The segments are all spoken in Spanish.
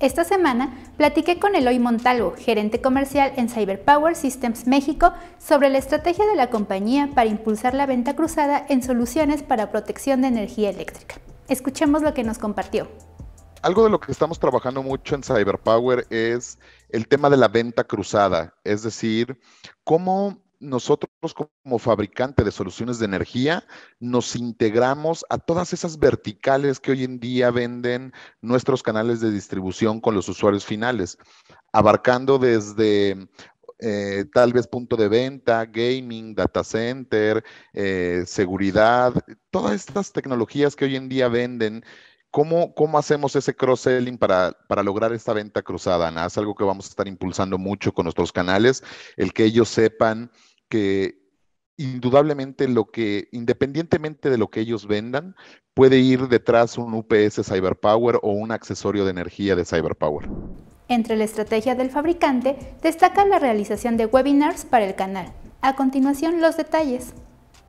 Esta semana platiqué con Eloy Montalvo, gerente comercial en Cyberpower Systems México, sobre la estrategia de la compañía para impulsar la venta cruzada en soluciones para protección de energía eléctrica. Escuchemos lo que nos compartió. Algo de lo que estamos trabajando mucho en Cyberpower es el tema de la venta cruzada, es decir, cómo nosotros como fabricante de soluciones de energía nos integramos a todas esas verticales que hoy en día venden nuestros canales de distribución con los usuarios finales, abarcando desde eh, tal vez punto de venta, gaming, data center, eh, seguridad, todas estas tecnologías que hoy en día venden. ¿Cómo, cómo hacemos ese cross-selling para, para, lograr esta venta cruzada, Es algo que vamos a estar impulsando mucho con nuestros canales, el que ellos sepan que indudablemente lo que, independientemente de lo que ellos vendan, puede ir detrás un UPS Cyberpower o un accesorio de energía de Cyberpower. Entre la estrategia del fabricante destaca la realización de webinars para el canal. A continuación, los detalles.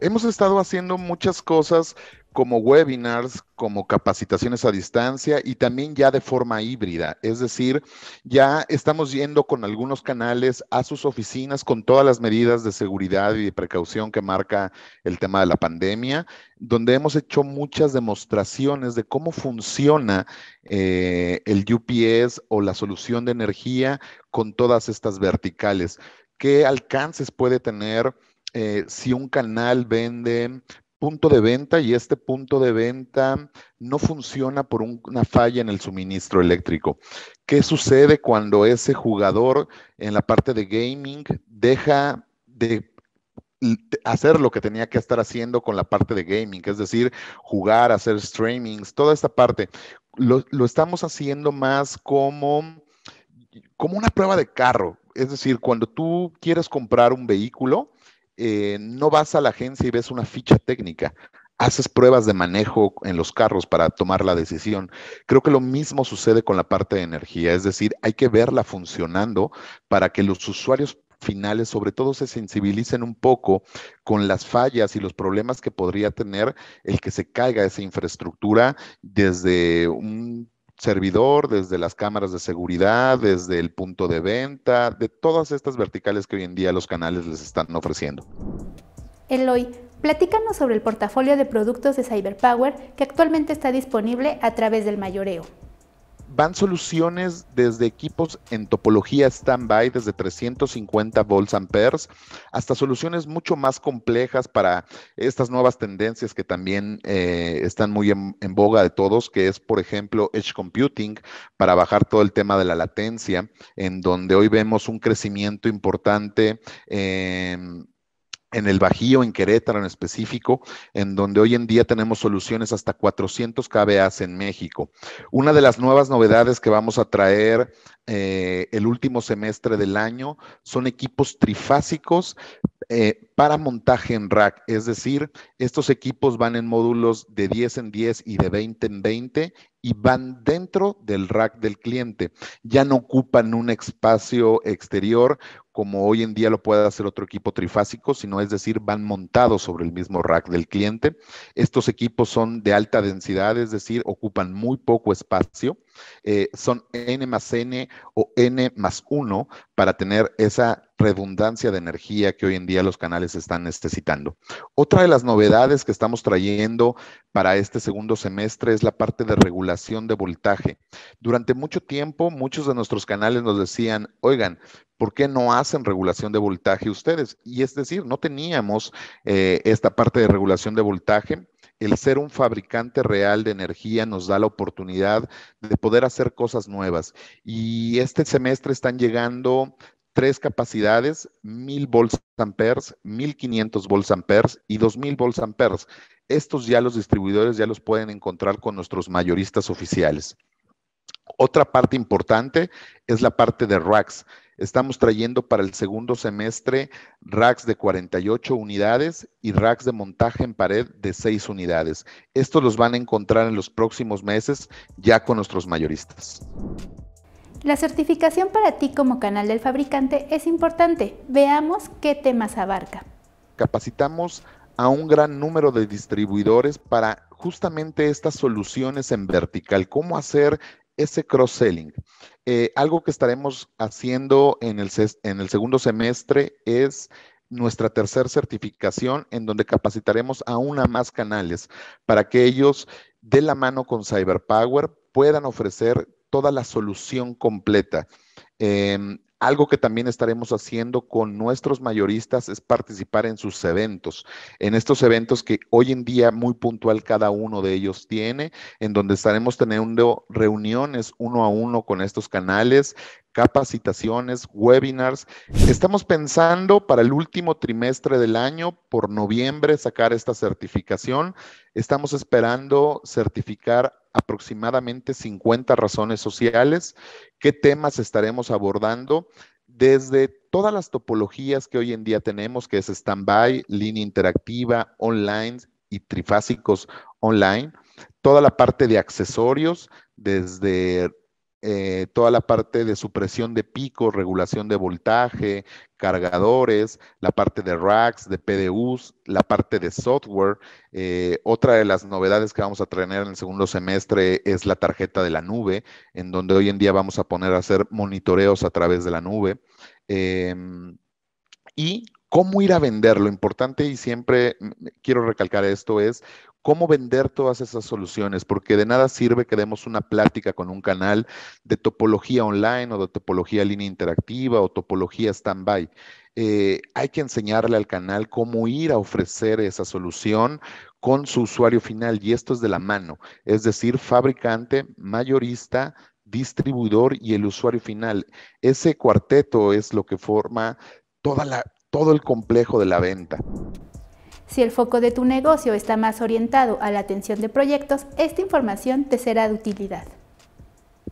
Hemos estado haciendo muchas cosas como webinars, como capacitaciones a distancia y también ya de forma híbrida. Es decir, ya estamos yendo con algunos canales a sus oficinas con todas las medidas de seguridad y de precaución que marca el tema de la pandemia, donde hemos hecho muchas demostraciones de cómo funciona eh, el UPS o la solución de energía con todas estas verticales. ¿Qué alcances puede tener? Eh, si un canal vende punto de venta y este punto de venta no funciona por una falla en el suministro eléctrico. ¿Qué sucede cuando ese jugador en la parte de gaming deja de hacer lo que tenía que estar haciendo con la parte de gaming, es decir, jugar, hacer streamings, toda esta parte? Lo, lo estamos haciendo más como, como una prueba de carro. Es decir, cuando tú quieres comprar un vehículo, eh, no vas a la agencia y ves una ficha técnica, haces pruebas de manejo en los carros para tomar la decisión. Creo que lo mismo sucede con la parte de energía, es decir, hay que verla funcionando para que los usuarios finales, sobre todo se sensibilicen un poco con las fallas y los problemas que podría tener el que se caiga esa infraestructura desde un servidor, desde las cámaras de seguridad, desde el punto de venta, de todas estas verticales que hoy en día los canales les están ofreciendo. Eloy, platícanos sobre el portafolio de productos de Cyberpower que actualmente está disponible a través del mayoreo van soluciones desde equipos en topología standby desde 350 volts amperes hasta soluciones mucho más complejas para estas nuevas tendencias que también eh, están muy en, boga de todos, que es por ejemplo edge computing para bajar todo el tema de la latencia, en donde hoy vemos un crecimiento importante en el Bajío, en Querétaro en específico, en donde hoy en día tenemos soluciones hasta 400 KBAs en México. Una de las nuevas novedades que vamos a traer eh, el último semestre del año son equipos trifásicos eh, para montaje en rack, es decir, estos equipos van en módulos de 10 en 10 y de 20 en 20 y van dentro del rack del cliente. Ya no ocupan un espacio exterior como hoy en día lo puede hacer otro equipo trifásico, sino es decir, van montados sobre el mismo rack del cliente. Estos equipos son de alta densidad, es decir, ocupan muy poco espacio eh, son n más n o n más 1 para tener esa redundancia de energía que hoy en día los canales están necesitando. Otra de las novedades que estamos trayendo para este segundo semestre es la parte de regulación de voltaje. Durante mucho tiempo, muchos de nuestros canales nos decían, oigan, ¿por qué no hacen regulación de voltaje ustedes? Y es decir, no teníamos eh, esta parte de regulación de voltaje el ser un fabricante real de energía nos da la oportunidad de poder hacer cosas nuevas. Y este semestre están llegando tres capacidades, 1000 volts amperes, 1500 volts amperes y 2000 volts amperes. Estos ya los distribuidores ya los pueden encontrar con nuestros mayoristas oficiales. Otra parte importante es la parte de racks. Estamos trayendo para el segundo semestre racks de 48 unidades y racks de montaje en pared de 6 unidades. Estos los van a encontrar en los próximos meses ya con nuestros mayoristas. La certificación para ti como canal del fabricante es importante. Veamos qué temas abarca. Capacitamos a un gran número de distribuidores para justamente estas soluciones en vertical, cómo hacer ese cross-selling. Eh, algo que estaremos haciendo en el, en el segundo semestre es nuestra tercer certificación en donde capacitaremos a una más canales para que ellos de la mano con Cyberpower puedan ofrecer toda la solución completa. Em, algo que también estaremos haciendo con nuestros mayoristas es participar en sus eventos, en estos eventos que hoy en día muy puntual cada uno de ellos tiene, en donde estaremos teniendo reuniones uno a uno con estos canales, capacitaciones, webinars. Estamos pensando para el último trimestre del año, por noviembre, sacar esta certificación. Estamos esperando certificar aproximadamente 50 razones sociales, qué temas estaremos abordando desde todas las topologías que hoy en día tenemos, que es stand-by, línea interactiva, online y trifásicos online, toda la parte de accesorios, desde eh, toda la parte de supresión de pico, regulación de voltaje, cargadores, la parte de racks, de PDUs, la parte de software. Eh, otra de las novedades que vamos a tener en el segundo semestre es la tarjeta de la nube, en donde hoy en día vamos a poner a hacer monitoreos a través de la nube. Em, y cómo ir a vender. Lo importante y siempre mm, quiero recalcar esto es cómo vender todas esas soluciones, porque de nada sirve que demos una plática con un canal de topología online o de topología línea interactiva o topología standby. by eh, hay que enseñarle al canal cómo ir a ofrecer esa solución con su usuario final y esto es de la mano, es decir, fabricante, mayorista, distribuidor y el usuario final. Ese cuarteto es lo que forma toda la, todo el complejo de la venta. Si el foco de tu negocio está más orientado a la atención de proyectos, esta información te será de utilidad.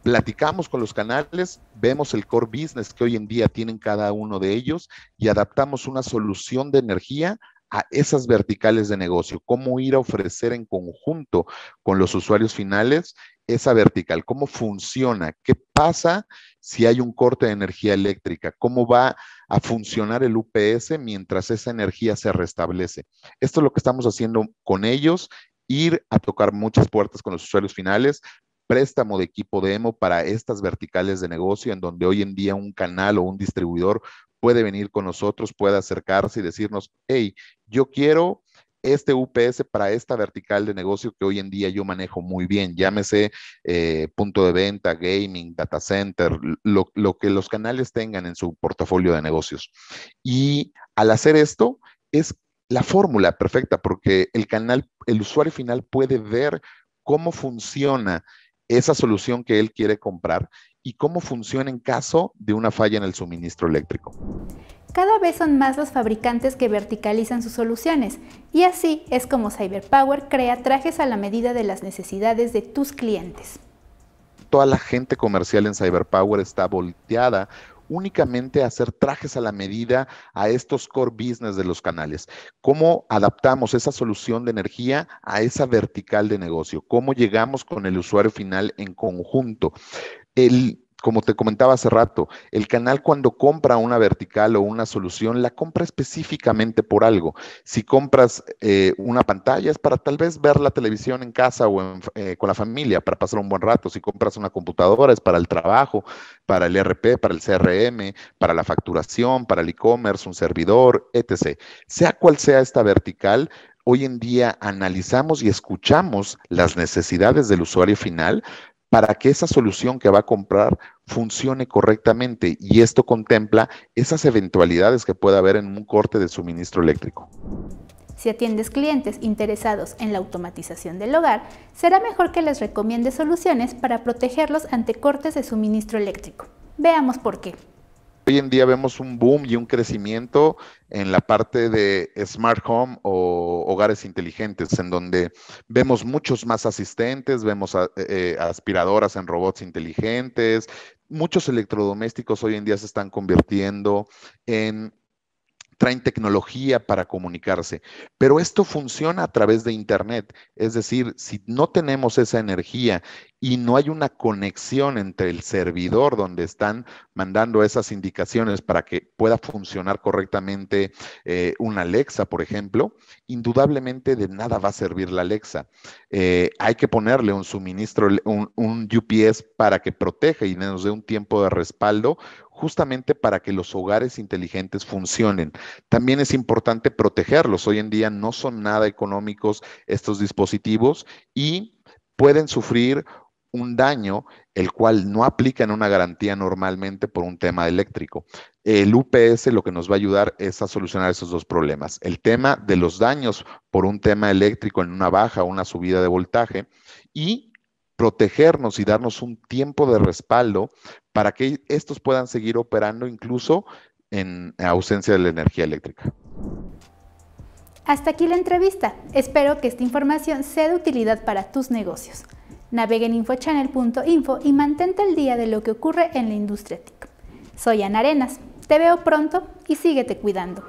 Platicamos con los canales, vemos el core business que hoy en día tienen cada uno de ellos y adaptamos una solución de energía a esas verticales de negocio, cómo ir a ofrecer en conjunto con los usuarios finales esa vertical, cómo funciona, qué pasa si hay un corte de energía eléctrica, cómo va a funcionar el UPS mientras esa energía se restablece. Esto es lo que estamos haciendo con ellos, ir a tocar muchas puertas con los usuarios finales, préstamo de equipo demo para estas verticales de negocio en donde hoy en día un canal o un distribuidor puede venir con nosotros, puede acercarse y decirnos, hey, yo quiero este UPS para esta vertical de negocio que hoy en día yo manejo muy bien, llámese eh, punto de venta, gaming, data center, lo, lo que los canales tengan en su portafolio de negocios. Y al hacer esto, es la fórmula perfecta porque el canal, el usuario final puede ver cómo funciona esa solución que él quiere comprar y cómo funciona en caso de una falla en el suministro eléctrico. Cada vez son más los fabricantes que verticalizan sus soluciones y así es como Cyberpower crea trajes a la medida de las necesidades de tus clientes. Toda la gente comercial en Cyberpower está volteada únicamente a hacer trajes a la medida a estos core business de los canales. ¿Cómo adaptamos esa solución de energía a esa vertical de negocio? ¿Cómo llegamos con el usuario final en conjunto? El, como te comentaba hace rato, el canal cuando compra una vertical o una solución, la compra específicamente por algo. Si compras eh, una pantalla es para tal vez ver la televisión en casa o eh, con la familia, para pasar un buen rato. Si compras una computadora es para el trabajo, para el RP, para el CRM, para la facturación, para el e-commerce, un servidor, etc. Sea cual sea esta vertical, hoy en día analizamos y escuchamos las necesidades del usuario final para que esa solución que va a comprar funcione correctamente y esto contempla esas eventualidades que puede haber en un corte de suministro eléctrico. Si atiendes clientes interesados en la automatización del hogar, será mejor que les recomiende soluciones para protegerlos ante cortes de suministro eléctrico. Veamos por qué hoy en día vemos un boom y un crecimiento en la parte de smart home o hogares inteligentes, en donde vemos muchos más asistentes, vemos eh, eh, aspiradoras en robots inteligentes, muchos electrodomésticos hoy en día se están convirtiendo en traen tecnología para comunicarse, pero esto funciona a través de Internet. Es decir, si no tenemos esa energía y no hay una conexión entre el servidor donde están mandando esas indicaciones para que pueda funcionar correctamente eh, una Alexa, por ejemplo, indudablemente de nada va a servir la Alexa. Eh, hay que ponerle un suministro, un, un UPS para que proteja y nos dé un tiempo de respaldo justamente para que los hogares inteligentes funcionen. También es importante protegerlos. Hoy en día no son nada económicos estos dispositivos y pueden sufrir un daño el cual no aplica en una garantía normalmente por un tema eléctrico. El UPS lo que nos va a ayudar es a solucionar esos dos problemas. El tema de los daños por un tema eléctrico en una baja o una subida de voltaje y protegernos y darnos un tiempo de respaldo para que estos puedan seguir operando incluso en ausencia de la energía eléctrica. Hasta aquí la entrevista. Espero que esta información sea de utilidad para tus negocios. Navega en infochannel.info y mantente al día de lo que ocurre en la industria TIC. Soy Ana Arenas. Te veo pronto y síguete cuidando.